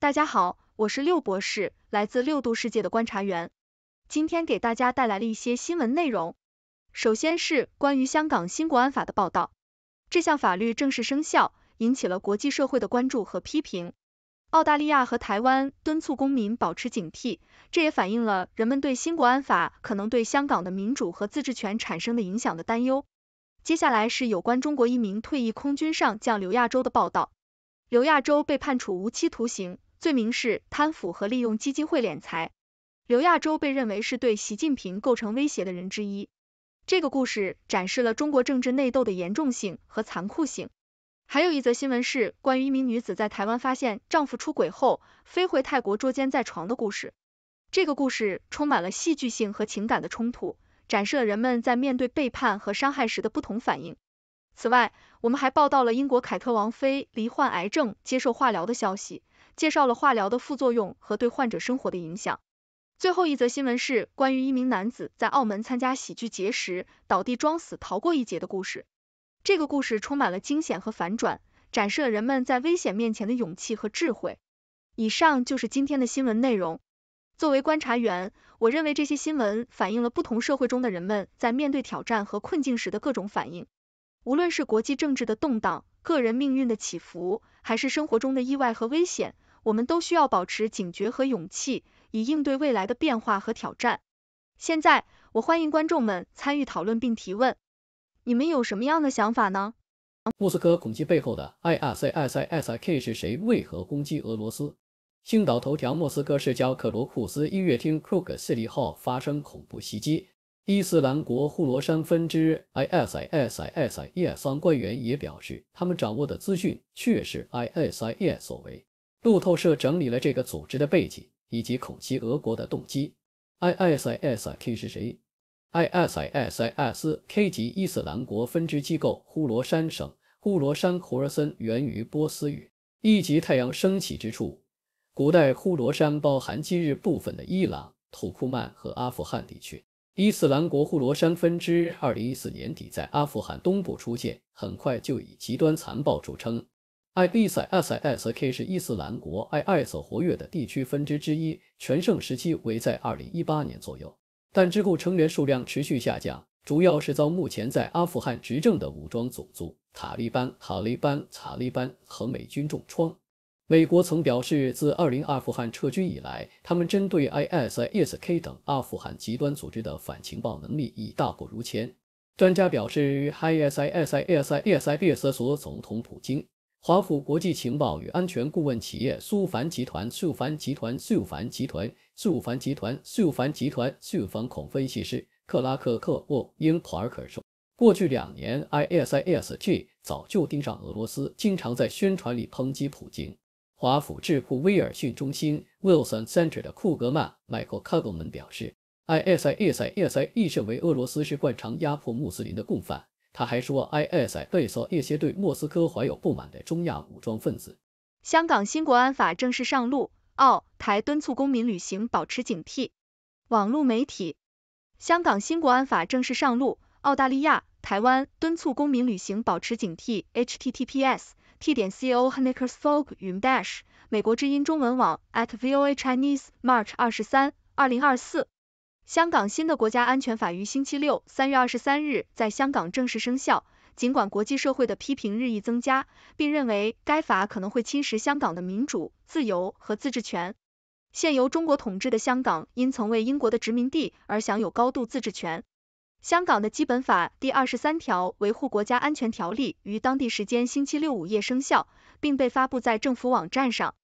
大家好，我是六博士，来自六度世界的观察员。今天给大家带来了一些新闻内容。首先是关于香港新国安法的报道，这项法律正式生效，引起了国际社会的关注和批评。澳大利亚和台湾敦促公民保持警惕，这也反映了人们对新国安法可能对香港的民主和自治权产生的影响的担忧。接下来是有关中国一名退役空军上将刘亚洲的报道，刘亚洲被判处无期徒刑。罪名是贪腐和利用基金会敛财，刘亚洲被认为是对习近平构成威胁的人之一。这个故事展示了中国政治内斗的严重性和残酷性。还有一则新闻是关于一名女子在台湾发现丈夫出轨后，飞回泰国捉奸在床的故事。这个故事充满了戏剧性和情感的冲突，展示了人们在面对背叛和伤害时的不同反应。此外，我们还报道了英国凯特王妃罹患癌症接受化疗的消息。介绍了化疗的副作用和对患者生活的影响。最后一则新闻是关于一名男子在澳门参加喜剧节时倒地装死逃过一劫的故事。这个故事充满了惊险和反转，展示了人们在危险面前的勇气和智慧。以上就是今天的新闻内容。作为观察员，我认为这些新闻反映了不同社会中的人们在面对挑战和困境时的各种反应。无论是国际政治的动荡、个人命运的起伏，还是生活中的意外和危险。我们都需要保持警觉和勇气，以应对未来的变化和挑战。现在，我欢迎观众们参与讨论并提问，你们有什么样的想法呢？莫斯科恐袭背后的 ISISISK 是谁？为何攻击俄罗斯？星岛头条：莫斯科社交克罗库斯音乐厅 （Krogs City l 发生恐怖袭击，伊斯兰国呼罗珊分支 ISISISI 方官员也表示，他们掌握的资讯确实 ISISI 所为。路透社整理了这个组织的背景以及恐袭俄国的动机。ISISK 是谁？ISISK 级伊斯兰国分支机构呼罗珊省。呼罗珊库尔森源于波斯语，意即太阳升起之处。古代呼罗珊包含今日部分的伊朗、土库曼和阿富汗地区。伊斯兰国呼罗珊分支，二零一四年底在阿富汗东部出现，很快就以极端残暴著称。ISISK 是伊斯兰国 IS 活跃的地区分支之一，全盛时期为在二零一八年左右，但之后成员数量持续下降，主要是遭目前在阿富汗执政的武装组织塔利班、塔利班、塔利班和美军重创。美国曾表示，自二零阿富汗撤军以来，他们针对 ISISK 等阿富汗极端组织的反情报能力已大不如前。专家表示 i s i s k i s i s 所总统普京。华府国际情报与安全顾问企业苏凡集团苏凡集团苏凡集团苏凡集团苏凡集团苏凡恐分析师克拉克·克沃因帕尔克说：“过去两年，ISIS 早就盯上俄罗斯，经常在宣传里抨击普京。”华府智库威尔逊中心 （Wilson Center） 的库格曼 （Michael Kugman） 表示，ISIS 认为俄罗斯是惯常压迫穆斯林的共犯。他还说，IS 背诵一些对莫斯科怀有不满的中亚武装分子。香港新国安法正式上路，澳台敦促公民旅行保持警惕。网络媒体，香港新国安法正式上路，澳大利亚、台湾敦促公民旅行保持警惕。h t t p s t 点 c o h n e k e r s f o l k 云 dash 美国之音中文网 at v o a chinese march 二十三二零二四香港新的国家安全法于星期六，三月二十三日在香港正式生效。尽管国际社会的批评日益增加，并认为该法可能会侵蚀香港的民主、自由和自治权，现由中国统治的香港因曾为英国的殖民地而享有高度自治权。香港的基本法第二十三条维护国家安全条例于当地时间星期六午夜生效，并被发布在政府网站上。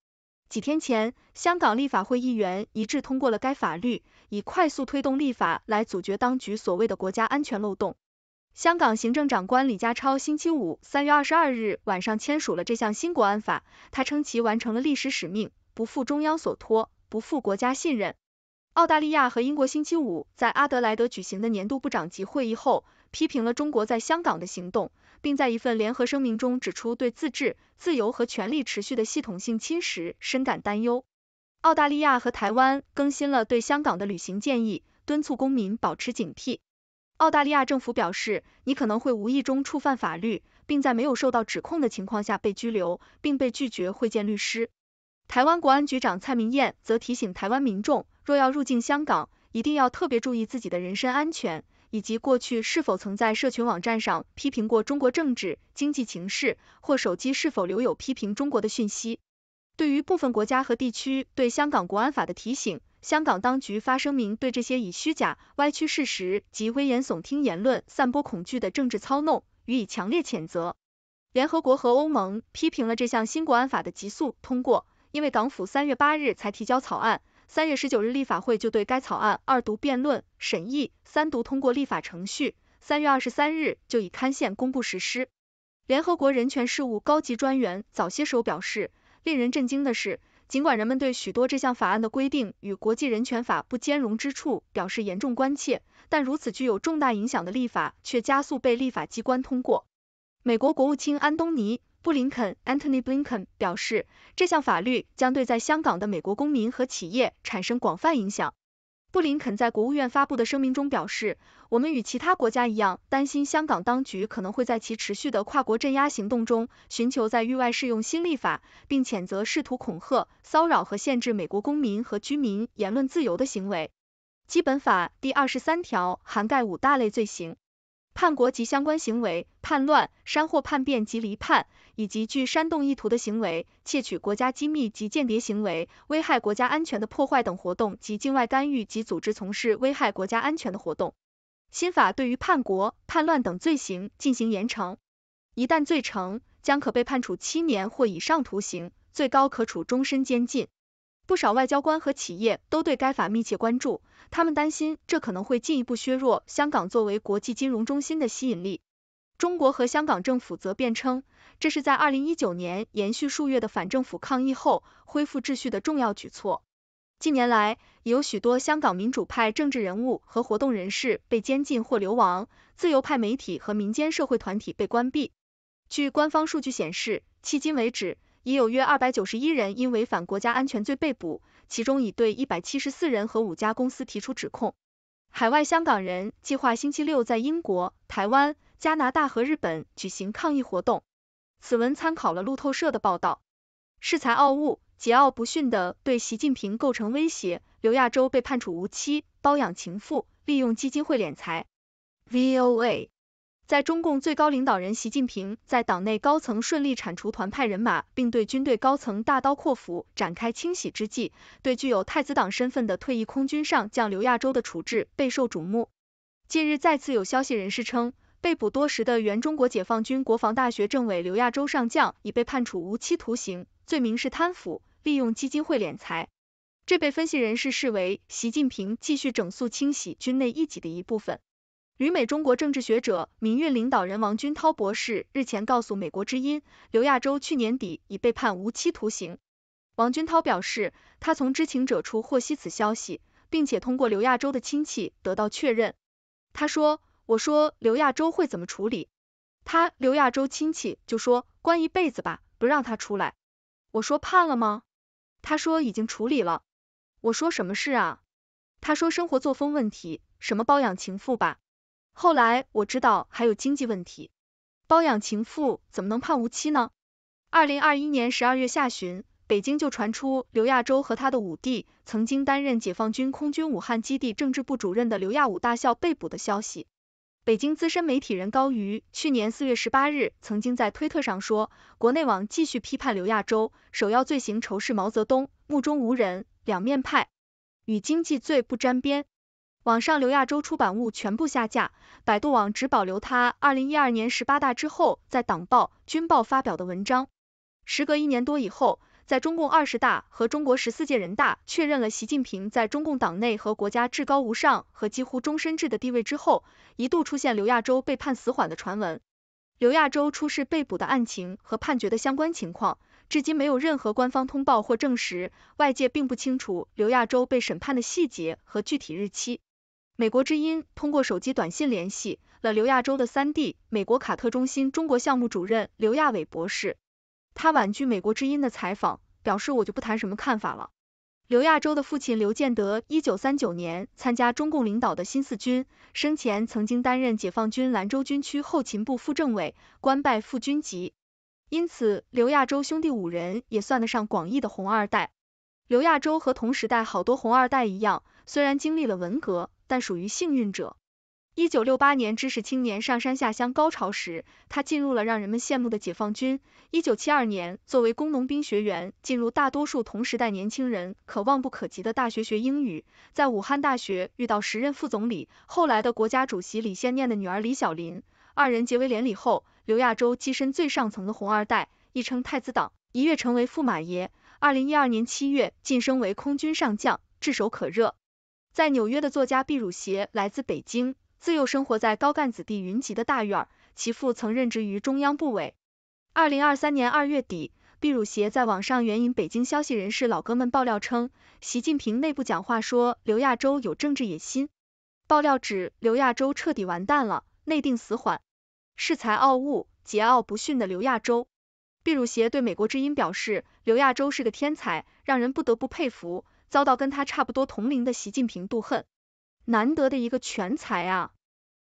几天前，香港立法会议员一致通过了该法律。以快速推动立法来阻绝当局所谓的国家安全漏洞。香港行政长官李家超星期五（三月二十二日）晚上签署了这项新国安法，他称其完成了历史使命，不负中央所托，不负国家信任。澳大利亚和英国星期五在阿德莱德举行的年度部长级会议后，批评了中国在香港的行动，并在一份联合声明中指出对自治、自由和权利持续的系统性侵蚀深感担忧。澳大利亚和台湾更新了对香港的旅行建议，敦促公民保持警惕。澳大利亚政府表示，你可能会无意中触犯法律，并在没有受到指控的情况下被拘留，并被拒绝会见律师。台湾国安局长蔡明燕则提醒台湾民众，若要入境香港，一定要特别注意自己的人身安全，以及过去是否曾在社群网站上批评过中国政治、经济形势，或手机是否留有批评中国的讯息。对于部分国家和地区对香港国安法的提醒，香港当局发声明对这些以虚假、歪曲事实及危言耸听言论散播恐惧的政治操弄予以强烈谴责。联合国和欧盟批评了这项新国安法的急速通过，因为港府三月八日才提交草案，三月十九日立法会就对该草案二读辩论、审议、三读通过立法程序，三月二十三日就已刊宪公布实施。联合国人权事务高级专员早些时候表示。令人震惊的是，尽管人们对许多这项法案的规定与国际人权法不兼容之处表示严重关切，但如此具有重大影响的立法却加速被立法机关通过。美国国务卿安东尼·布林肯 （Antony Blinken） 表示，这项法律将对在香港的美国公民和企业产生广泛影响。布林肯在国务院发布的声明中表示，我们与其他国家一样，担心香港当局可能会在其持续的跨国镇压行动中寻求在域外适用新立法，并谴责试图恐吓、骚扰和限制美国公民和居民言论自由的行为。《基本法》第二十三条涵盖五大类罪行。叛国及相关行为、叛乱、煽惑叛变及离叛，以及具煽动意图的行为、窃取国家机密及间谍行为、危害国家安全的破坏等活动及境外干预及组织从事危害国家安全的活动。新法对于叛国、叛乱等罪行进行严惩，一旦罪成，将可被判处七年或以上徒刑，最高可处终身监禁。不少外交官和企业都对该法密切关注，他们担心这可能会进一步削弱香港作为国际金融中心的吸引力。中国和香港政府则辩称，这是在二零一九年延续数月的反政府抗议后恢复秩序的重要举措。近年来，已有许多香港民主派政治人物和活动人士被监禁或流亡，自由派媒体和民间社会团体被关闭。据官方数据显示，迄今为止，已有约二百九十一人因违反国家安全罪被捕，其中已对一百七十四人和五家公司提出指控。海外香港人计划星期六在英国、台湾、加拿大和日本举行抗议活动。此文参考了路透社的报道。恃才傲物、桀骜不驯的对习近平构成威胁，刘亚洲被判处无期，包养情妇，利用基金会敛财。VOA。在中共最高领导人习近平在党内高层顺利铲除团派人马，并对军队高层大刀阔斧展开清洗之际，对具有太子党身份的退役空军上将刘亚洲的处置备受瞩目。近日再次有消息人士称，被捕多时的原中国解放军国防大学政委刘亚洲上将已被判处无期徒刑，罪名是贪腐、利用基金会敛财。这被分析人士视为习近平继续整肃清洗军内异己的一部分。旅美中国政治学者、民运领导人王军涛博士日前告诉《美国之音》，刘亚洲去年底已被判无期徒刑。王军涛表示，他从知情者处获悉此消息，并且通过刘亚洲的亲戚得到确认。他说：“我说刘亚洲会怎么处理？他刘亚洲亲戚就说关一辈子吧，不让他出来。我说判了吗？他说已经处理了。我说什么事啊？他说生活作风问题，什么包养情妇吧。”后来我知道还有经济问题，包养情妇怎么能判无期呢？二零二一年十二月下旬，北京就传出刘亚洲和他的五弟，曾经担任解放军空军武汉基地政治部主任的刘亚武大校被捕的消息。北京资深媒体人高瑜去年四月十八日曾经在推特上说，国内网继续批判刘亚洲，首要罪行仇视毛泽东，目中无人，两面派，与经济罪不沾边。网上刘亚洲出版物全部下架，百度网只保留他二零一二年十八大之后在党报、军报发表的文章。时隔一年多以后，在中共二十大和中国十四届人大确认了习近平在中共党内和国家至高无上和几乎终身制的地位之后，一度出现刘亚洲被判死缓的传闻。刘亚洲出事被捕的案情和判决的相关情况，至今没有任何官方通报或证实，外界并不清楚刘亚洲被审判的细节和具体日期。美国之音通过手机短信联系了刘亚洲的三弟，美国卡特中心中国项目主任刘亚伟博士。他婉拒美国之音的采访，表示我就不谈什么看法了。刘亚洲的父亲刘建德，一九三九年参加中共领导的新四军，生前曾经担任解放军兰州军区后勤部副政委，官拜副军级。因此，刘亚洲兄弟五人也算得上广义的红二代。刘亚洲和同时代好多红二代一样，虽然经历了文革。但属于幸运者。一九六八年，知识青年上山下乡高潮时，他进入了让人们羡慕的解放军。一九七二年，作为工农兵学员，进入大多数同时代年轻人可望不可及的大学学英语。在武汉大学遇到时任副总理、后来的国家主席李先念的女儿李小林，二人结为连理后，刘亚洲跻身最上层的红二代，亦称太子党，一跃成为驸马爷。二零一二年七月，晋升为空军上将，炙手可热。在纽约的作家毕鲁协来自北京，自幼生活在高干子弟云集的大院，其父曾任职于中央部委。二零二三年二月底，毕鲁协在网上援引北京消息人士老哥们爆料称，习近平内部讲话说刘亚洲有政治野心。爆料指刘亚洲彻底完蛋了，内定死缓。恃才傲物、桀骜不驯的刘亚洲，毕鲁协对美国之音表示，刘亚洲是个天才，让人不得不佩服。遭到跟他差不多同龄的习近平妒恨，难得的一个全才啊！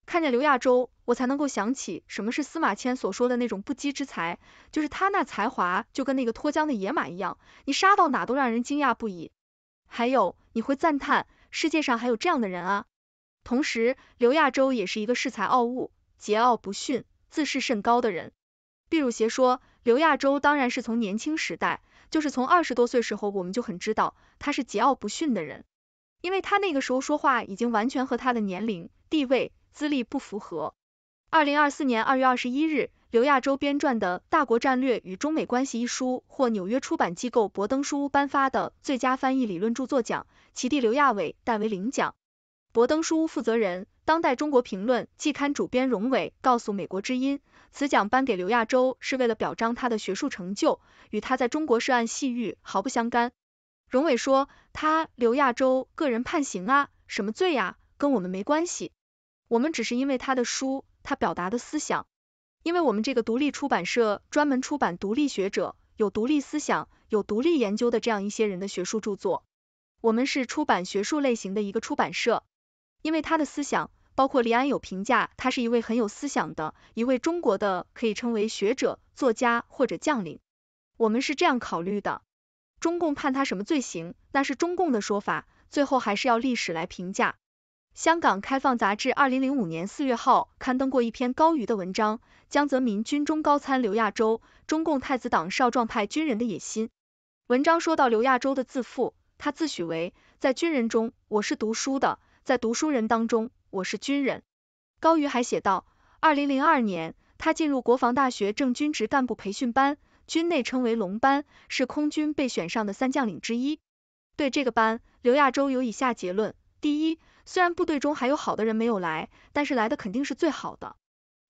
看见刘亚洲，我才能够想起什么是司马迁所说的那种不羁之才，就是他那才华就跟那个脱缰的野马一样，你杀到哪都让人惊讶不已。还有，你会赞叹世界上还有这样的人啊！同时，刘亚洲也是一个恃才傲物、桀骜不驯、自视甚高的人。毕如协说，刘亚洲当然是从年轻时代。就是从二十多岁时候，我们就很知道他是桀骜不驯的人，因为他那个时候说话已经完全和他的年龄、地位、资历不符合。二零二四年二月二十一日，刘亚洲编撰的《大国战略与中美关系》一书获纽约出版机构博登书屋颁发的最佳翻译理论著作奖，其弟刘亚伟代为领奖。博登书屋负责人。当代中国评论季刊主编荣伟告诉美国之音，此奖颁给刘亚洲是为了表彰他的学术成就，与他在中国涉案细狱毫不相干。荣伟说，他刘亚洲个人判刑啊，什么罪啊，跟我们没关系。我们只是因为他的书，他表达的思想，因为我们这个独立出版社专门出版独立学者有独立思想、有独立研究的这样一些人的学术著作。我们是出版学术类型的一个出版社，因为他的思想。包括李安有评价，他是一位很有思想的，一位中国的可以称为学者、作家或者将领。我们是这样考虑的：中共判他什么罪行，那是中共的说法，最后还是要历史来评价。香港开放杂志二零零五年四月号刊登过一篇高瑜的文章《江泽民军中高参刘亚洲：中共太子党少壮派军人的野心》。文章说到刘亚洲的自负，他自诩为在军人中我是读书的，在读书人当中。我是军人，高瑜还写道，二零零二年，他进入国防大学正军职干部培训班，军内称为“龙班”，是空军被选上的三将领之一。对这个班，刘亚洲有以下结论：第一，虽然部队中还有好的人没有来，但是来的肯定是最好的；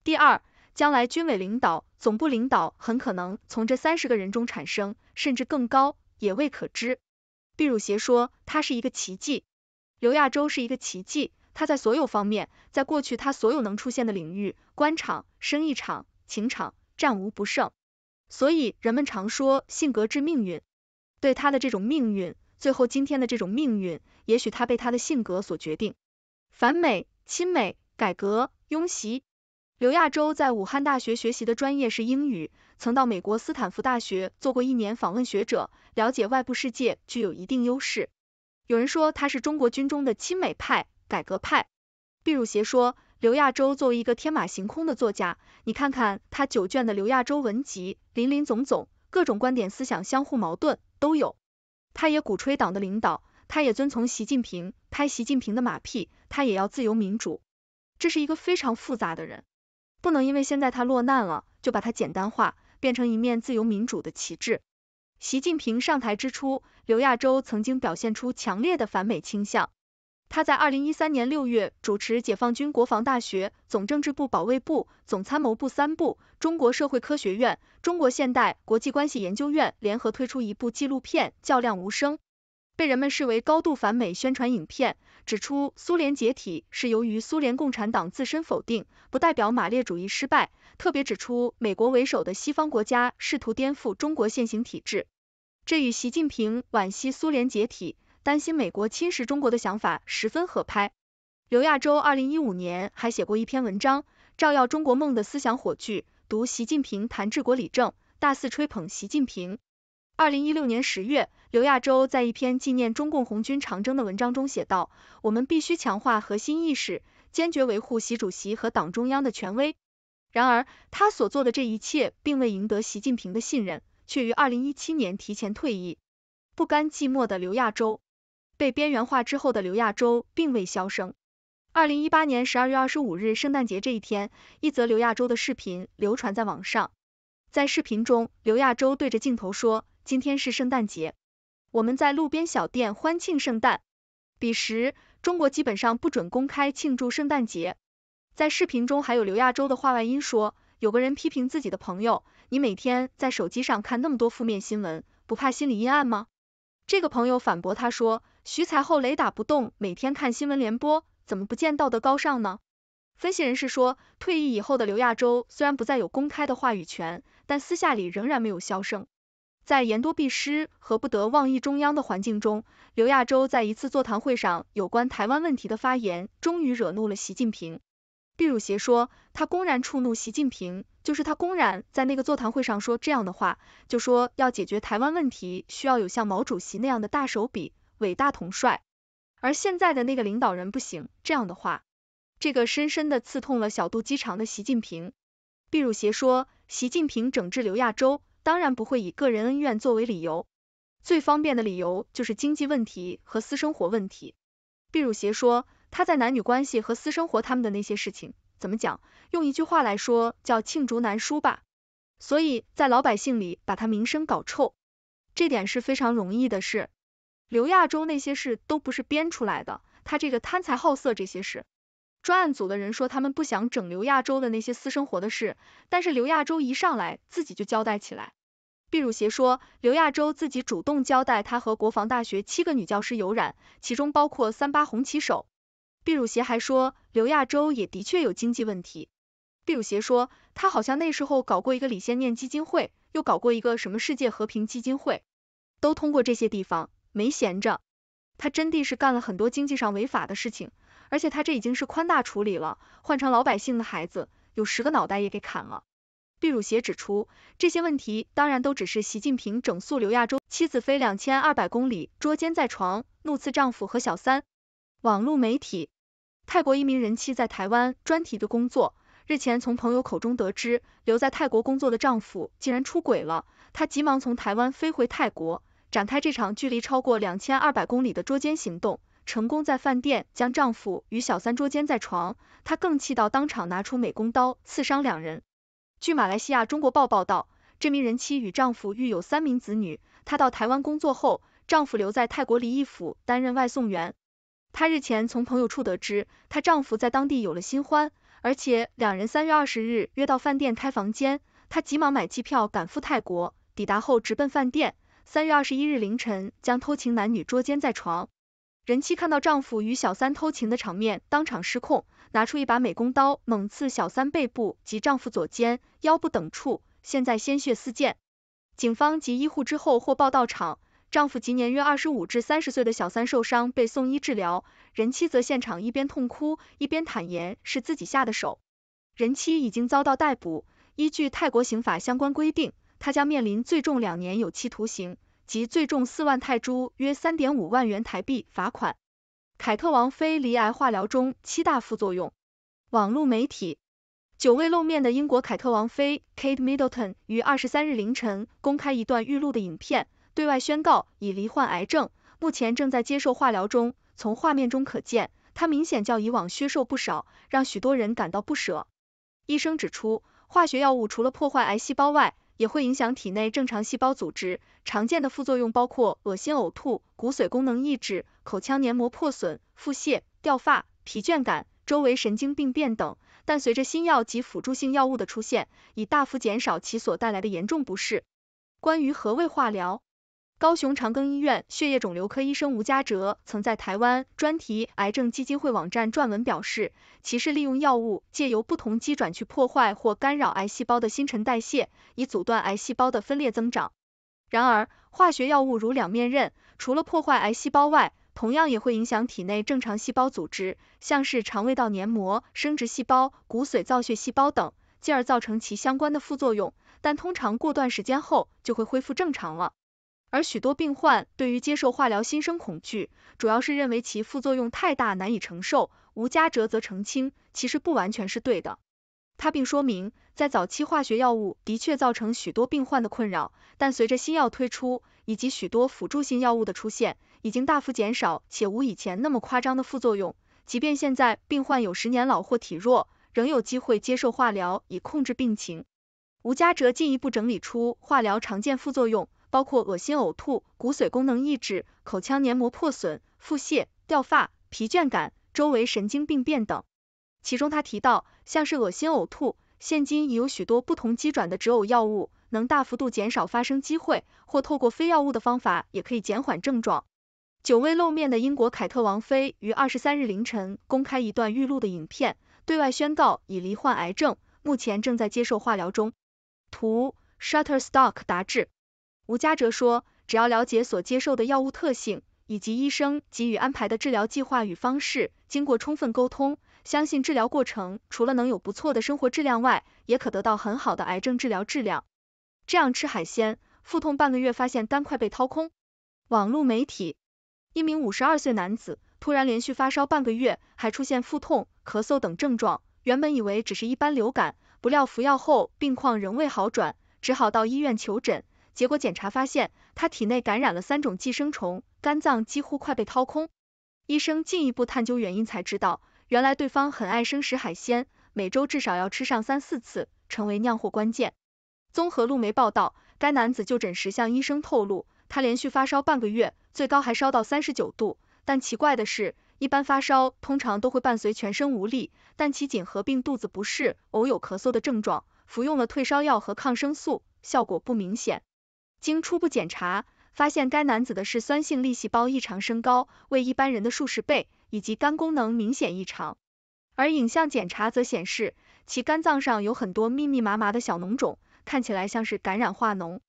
第二，将来军委领导、总部领导很可能从这三十个人中产生，甚至更高也未可知。毕汝协说，他是一个奇迹，刘亚洲是一个奇迹。他在所有方面，在过去他所有能出现的领域，官场、生意场、情场，战无不胜。所以人们常说性格治命运，对他的这种命运，最后今天的这种命运，也许他被他的性格所决定。反美、亲美、改革、拥习，刘亚洲在武汉大学学习的专业是英语，曾到美国斯坦福大学做过一年访问学者，了解外部世界，具有一定优势。有人说他是中国军中的亲美派。改革派毕如邪说，刘亚洲作为一个天马行空的作家，你看看他九卷的刘亚洲文集，林林总总，各种观点思想相互矛盾都有。他也鼓吹党的领导，他也遵从习近平，拍习近平的马屁，他也要自由民主，这是一个非常复杂的人，不能因为现在他落难了，就把他简单化，变成一面自由民主的旗帜。习近平上台之初，刘亚洲曾经表现出强烈的反美倾向。他在二零一三年六月主持解放军国防大学总政治部保卫部总参谋部三部、中国社会科学院中国现代国际关系研究院联合推出一部纪录片《较量无声》，被人们视为高度反美宣传影片，指出苏联解体是由于苏联共产党自身否定，不代表马列主义失败，特别指出美国为首的西方国家试图颠覆中国现行体制，这与习近平惋惜苏联解体。担心美国侵蚀中国的想法十分合拍。刘亚洲二零一五年还写过一篇文章，《照耀中国梦的思想火炬》，读习近平谈治国理政，大肆吹捧习近平。二零一六年十月，刘亚洲在一篇纪念中共红军长征的文章中写道：“我们必须强化核心意识，坚决维护习主席和党中央的权威。”然而，他所做的这一切并未赢得习近平的信任，却于二零一七年提前退役。不甘寂寞的刘亚洲。被边缘化之后的刘亚洲并未消声。二零一八年十二月二十五日，圣诞节这一天，一则刘亚洲的视频流传在网上。在视频中，刘亚洲对着镜头说：“今天是圣诞节，我们在路边小店欢庆圣诞。”彼时，中国基本上不准公开庆祝圣诞节。在视频中，还有刘亚洲的话外音说：“有个人批评自己的朋友，你每天在手机上看那么多负面新闻，不怕心理阴暗吗？”这个朋友反驳他说。徐才厚雷打不动，每天看新闻联播，怎么不见道德高尚呢？分析人士说，退役以后的刘亚洲虽然不再有公开的话语权，但私下里仍然没有消声。在言多必失和不得妄议中央的环境中，刘亚洲在一次座谈会上有关台湾问题的发言，终于惹怒了习近平。毕汝协说，他公然触怒习近平，就是他公然在那个座谈会上说这样的话，就说要解决台湾问题需要有像毛主席那样的大手笔。伟大统帅，而现在的那个领导人不行，这样的话，这个深深的刺痛了小肚鸡肠的习近平。毕汝协说，习近平整治刘亚洲，当然不会以个人恩怨作为理由，最方便的理由就是经济问题和私生活问题。毕汝协说，他在男女关系和私生活他们的那些事情，怎么讲？用一句话来说，叫罄竹难书吧。所以在老百姓里把他名声搞臭，这点是非常容易的事。刘亚洲那些事都不是编出来的，他这个贪财好色这些事，专案组的人说他们不想整刘亚洲的那些私生活的事，但是刘亚洲一上来自己就交代起来。毕汝邪说刘亚洲自己主动交代他和国防大学七个女教师有染，其中包括三八红旗手。毕汝邪还说刘亚洲也的确有经济问题。毕汝邪说他好像那时候搞过一个李先念基金会，又搞过一个什么世界和平基金会，都通过这些地方。没闲着，他真的是干了很多经济上违法的事情，而且他这已经是宽大处理了，换成老百姓的孩子，有十个脑袋也给砍了。毕汝协指出，这些问题当然都只是习近平整肃刘亚洲妻子飞两千二百公里捉奸在床，怒斥丈夫和小三。网络媒体，泰国一名人气在台湾专题的工作，日前从朋友口中得知留在泰国工作的丈夫竟然出轨了，她急忙从台湾飞回泰国。展开这场距离超过两千二百公里的捉奸行动，成功在饭店将丈夫与小三捉奸在床，她更气到当场拿出美工刀刺伤两人。据马来西亚《中国报》报道，这名人妻与丈夫育有三名子女，她到台湾工作后，丈夫留在泰国黎异府担任外送员。她日前从朋友处得知，她丈夫在当地有了新欢，而且两人三月二十日约到饭店开房间，她急忙买机票赶赴泰国，抵达后直奔饭店。三月二十一日凌晨，将偷情男女捉奸在床，人妻看到丈夫与小三偷情的场面，当场失控，拿出一把美工刀，猛刺小三背部及丈夫左肩、腰部等处，现在鲜血四溅。警方及医护之后获报到场，丈夫及年约二十五至三十岁的小三受伤，被送医治疗。人妻则现场一边痛哭，一边坦言是自己下的手。人妻已经遭到逮捕，依据泰国刑法相关规定。他将面临最重两年有期徒刑及最重四万泰铢约三点五万元台币罚款。凯特王妃离癌化疗中七大副作用。网络媒体，久未露面的英国凯特王妃 Kate Middleton 于二十三日凌晨公开一段预录的影片，对外宣告已罹患癌症，目前正在接受化疗中。从画面中可见，她明显较以往削瘦不少，让许多人感到不舍。医生指出，化学药物除了破坏癌细胞外，也会影响体内正常细胞组织，常见的副作用包括恶心、呕吐、骨髓功能抑制、口腔黏膜破损、腹泻、掉发、疲倦感、周围神经病变等。但随着新药及辅助性药物的出现，已大幅减少其所带来的严重不适。关于何谓化疗？高雄长庚医院血液肿瘤科医生吴家哲曾在台湾专题癌症基金会网站撰文表示，其是利用药物借由不同机转去破坏或干扰癌细胞的新陈代谢，以阻断癌细胞的分裂增长。然而，化学药物如两面刃，除了破坏癌细胞外，同样也会影响体内正常细胞组织，像是肠胃道黏膜、生殖细胞、骨髓造血细胞等，进而造成其相关的副作用。但通常过段时间后就会恢复正常了。而许多病患对于接受化疗心生恐惧，主要是认为其副作用太大难以承受。吴佳哲则澄清，其实不完全是对的。他并说明，在早期化学药物的确造成许多病患的困扰，但随着新药推出以及许多辅助性药物的出现，已经大幅减少且无以前那么夸张的副作用。即便现在病患有十年老或体弱，仍有机会接受化疗以控制病情。吴佳哲进一步整理出化疗常见副作用。包括恶心、呕吐、骨髓功能抑制、口腔黏膜破损、腹泻、掉发、疲倦感、周围神经病变等。其中他提到，像是恶心、呕吐，现今已有许多不同机转的止呕药物，能大幅度减少发生机会，或透过非药物的方法也可以减缓症状。久未露面的英国凯特王妃于二十三日凌晨公开一段预录的影片，对外宣告已罹患癌症，目前正在接受化疗中。图 Shutterstock 杂志。吴家哲说，只要了解所接受的药物特性，以及医生给予安排的治疗计划与方式，经过充分沟通，相信治疗过程除了能有不错的生活质量外，也可得到很好的癌症治疗质量。这样吃海鲜，腹痛半个月发现肝块被掏空。网络媒体，一名五十二岁男子突然连续发烧半个月，还出现腹痛、咳嗽等症状，原本以为只是一般流感，不料服药后病况仍未好转，只好到医院求诊。结果检查发现，他体内感染了三种寄生虫，肝脏几乎快被掏空。医生进一步探究原因，才知道原来对方很爱生食海鲜，每周至少要吃上三四次，成为酿货关键。综合路媒报道，该男子就诊时向医生透露，他连续发烧半个月，最高还烧到三十九度，但奇怪的是，一般发烧通常都会伴随全身无力，但其仅合并肚子不适，偶有咳嗽的症状，服用了退烧药和抗生素，效果不明显。经初步检查，发现该男子的嗜酸性粒细胞异常升高，为一般人的数十倍，以及肝功能明显异常。而影像检查则显示，其肝脏上有很多密密麻麻的小脓肿，看起来像是感染化脓。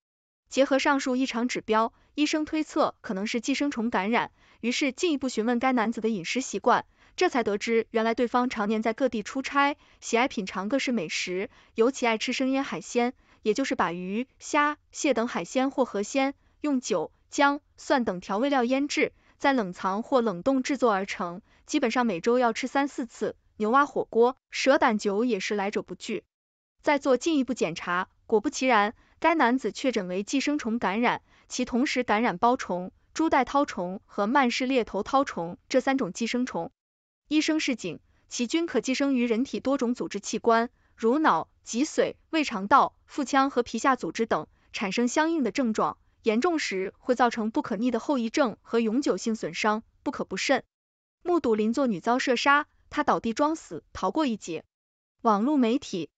结合上述异常指标，医生推测可能是寄生虫感染，于是进一步询问该男子的饮食习惯，这才得知原来对方常年在各地出差，喜爱品尝各式美食，尤其爱吃生腌海鲜。也就是把鱼、虾、蟹等海鲜或河鲜，用酒、姜、蒜等调味料腌制，再冷藏或冷冻制作而成。基本上每周要吃三四次。牛蛙火锅、蛇胆酒也是来者不拒。再做进一步检查，果不其然，该男子确诊为寄生虫感染，其同时感染包虫、猪带绦虫和曼氏裂头绦虫这三种寄生虫。医生示警，其均可寄生于人体多种组织器官。颅脑、脊髓、胃肠道、腹腔和皮下组织等产生相应的症状，严重时会造成不可逆的后遗症和永久性损伤，不可不慎。目睹邻座女遭射杀，她倒地装死，逃过一劫。网络媒体，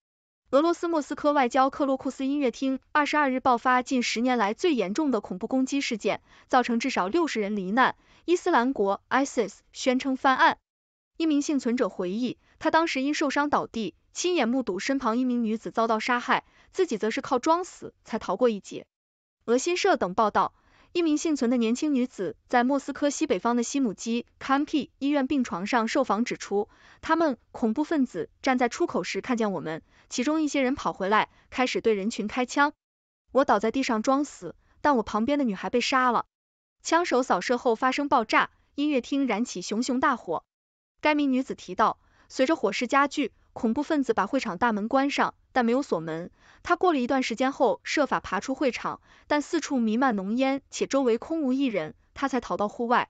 俄罗斯莫斯科外交克洛库斯音乐厅二十二日爆发近十年来最严重的恐怖攻击事件，造成至少六十人罹难，伊斯兰国 ISIS 宣称犯案。一名幸存者回忆，他当时因受伤倒地。亲眼目睹身旁一名女子遭到杀害，自己则是靠装死才逃过一劫。俄新社等报道，一名幸存的年轻女子在莫斯科西北方的西姆基 k a m p i 医院病床上受访，指出他们恐怖分子站在出口时看见我们，其中一些人跑回来开始对人群开枪。我倒在地上装死，但我旁边的女孩被杀了。枪手扫射后发生爆炸，音乐厅燃起熊熊大火。该名女子提到，随着火势加剧。恐怖分子把会场大门关上，但没有锁门。他过了一段时间后，设法爬出会场，但四处弥漫浓烟，且周围空无一人，他才逃到户外。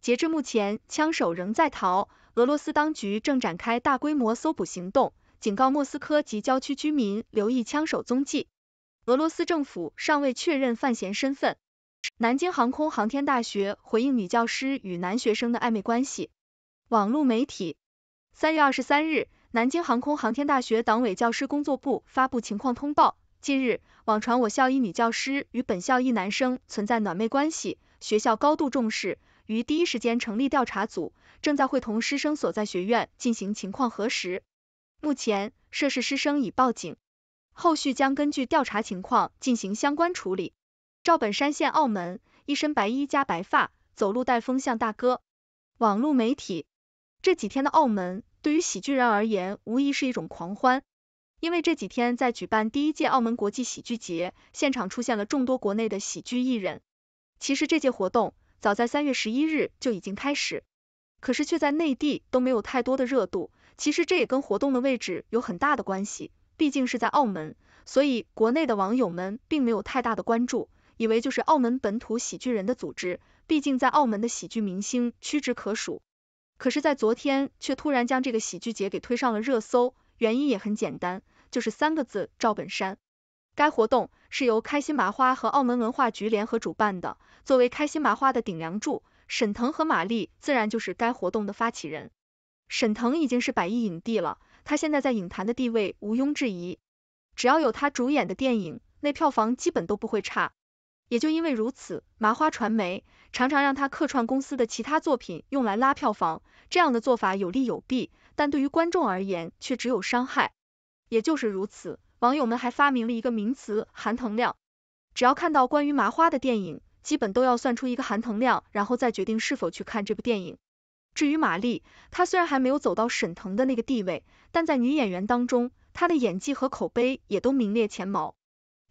截至目前，枪手仍在逃，俄罗斯当局正展开大规模搜捕行动，警告莫斯科及郊区居民留意枪手踪迹。俄罗斯政府尚未确认范闲身份。南京航空航天大学回应女教师与男学生的暧昧关系。网络媒体，三月二十三日。南京航空航天大学党委教师工作部发布情况通报：近日，网传我校一女教师与本校一男生存在暖昧关系，学校高度重视，于第一时间成立调查组，正在会同师生所在学院进行情况核实。目前，涉事师生已报警，后续将根据调查情况进行相关处理。赵本山现澳门，一身白衣加白发，走路带风像大哥。网络媒体这几天的澳门。对于喜剧人而言，无疑是一种狂欢，因为这几天在举办第一届澳门国际喜剧节，现场出现了众多国内的喜剧艺人。其实这届活动早在三月十一日就已经开始，可是却在内地都没有太多的热度。其实这也跟活动的位置有很大的关系，毕竟是在澳门，所以国内的网友们并没有太大的关注，以为就是澳门本土喜剧人的组织，毕竟在澳门的喜剧明星屈指可数。可是，在昨天却突然将这个喜剧节给推上了热搜，原因也很简单，就是三个字：赵本山。该活动是由开心麻花和澳门文化局联合主办的，作为开心麻花的顶梁柱，沈腾和马丽自然就是该活动的发起人。沈腾已经是百亿影帝了，他现在在影坛的地位毋庸置疑，只要有他主演的电影，那票房基本都不会差。也就因为如此，麻花传媒常常让他客串公司的其他作品，用来拉票房。这样的做法有利有弊，但对于观众而言却只有伤害。也就是如此，网友们还发明了一个名词“含腾量”。只要看到关于麻花的电影，基本都要算出一个含腾量，然后再决定是否去看这部电影。至于马丽，她虽然还没有走到沈腾的那个地位，但在女演员当中，她的演技和口碑也都名列前茅。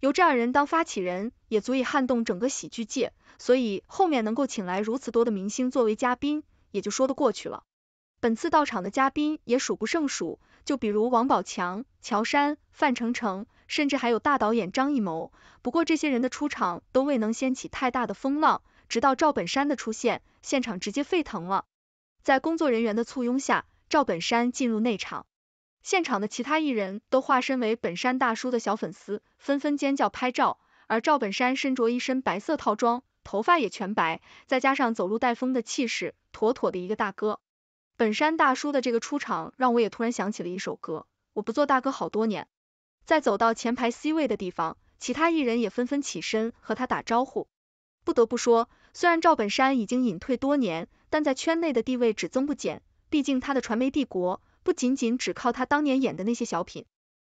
由这样人当发起人，也足以撼动整个喜剧界，所以后面能够请来如此多的明星作为嘉宾，也就说得过去了。本次到场的嘉宾也数不胜数，就比如王宝强、乔杉、范丞丞，甚至还有大导演张艺谋。不过这些人的出场都未能掀起太大的风浪，直到赵本山的出现，现场直接沸腾了。在工作人员的簇拥下，赵本山进入内场。现场的其他艺人都化身为本山大叔的小粉丝，纷纷尖叫拍照。而赵本山身着一身白色套装，头发也全白，再加上走路带风的气势，妥妥的一个大哥。本山大叔的这个出场，让我也突然想起了一首歌，我不做大哥好多年。在走到前排 C 位的地方，其他艺人也纷纷起身和他打招呼。不得不说，虽然赵本山已经隐退多年，但在圈内的地位只增不减，毕竟他的传媒帝国。不仅仅只靠他当年演的那些小品，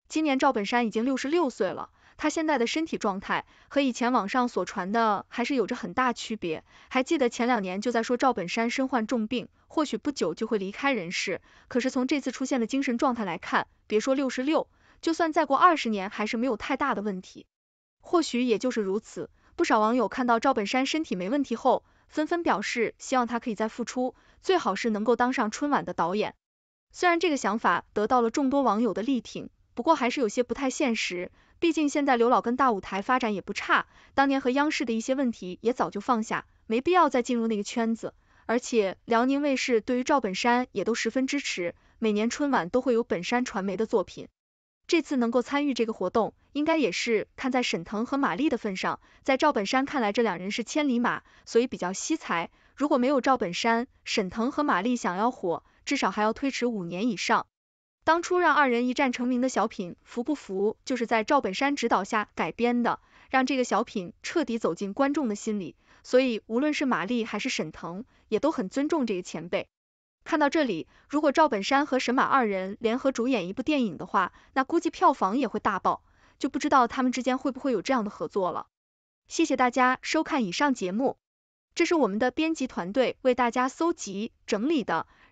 今年赵本山已经六十六岁了，他现在的身体状态和以前网上所传的还是有着很大区别。还记得前两年就在说赵本山身患重病，或许不久就会离开人世。可是从这次出现的精神状态来看，别说六十六，就算再过二十年还是没有太大的问题。或许也就是如此，不少网友看到赵本山身体没问题后，纷纷表示希望他可以再复出，最好是能够当上春晚的导演。虽然这个想法得到了众多网友的力挺，不过还是有些不太现实。毕竟现在刘老根大舞台发展也不差，当年和央视的一些问题也早就放下，没必要再进入那个圈子。而且辽宁卫视对于赵本山也都十分支持，每年春晚都会有本山传媒的作品。这次能够参与这个活动，应该也是看在沈腾和马丽的份上。在赵本山看来，这两人是千里马，所以比较惜才。如果没有赵本山，沈腾和马丽想要火。至少还要推迟五年以上。当初让二人一战成名的小品《服不服》就是在赵本山指导下改编的，让这个小品彻底走进观众的心里。所以无论是马丽还是沈腾，也都很尊重这个前辈。看到这里，如果赵本山和沈马二人联合主演一部电影的话，那估计票房也会大爆。就不知道他们之间会不会有这样的合作了。谢谢大家收看以上节目，这是我们的编辑团队为大家搜集整理的。